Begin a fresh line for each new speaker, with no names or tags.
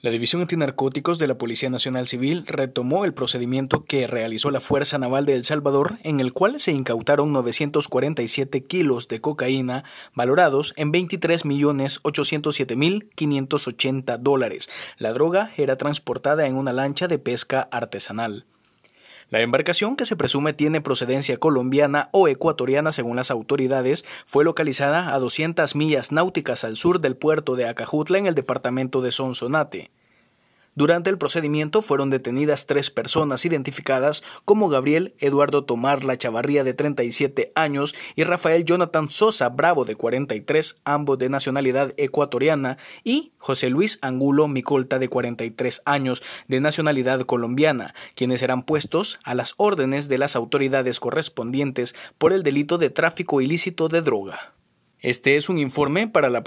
La División Antinarcóticos de la Policía Nacional Civil retomó el procedimiento que realizó la Fuerza Naval de El Salvador, en el cual se incautaron 947 kilos de cocaína valorados en 23.807.580 dólares. La droga era transportada en una lancha de pesca artesanal. La embarcación, que se presume tiene procedencia colombiana o ecuatoriana según las autoridades, fue localizada a 200 millas náuticas al sur del puerto de Acajutla en el departamento de Sonsonate. Durante el procedimiento fueron detenidas tres personas identificadas como Gabriel Eduardo Tomar La Chavarría de 37 años y Rafael Jonathan Sosa Bravo de 43, ambos de nacionalidad ecuatoriana, y José Luis Angulo Micolta de 43 años de nacionalidad colombiana, quienes serán puestos a las órdenes de las autoridades correspondientes por el delito de tráfico ilícito de droga. Este es un informe para la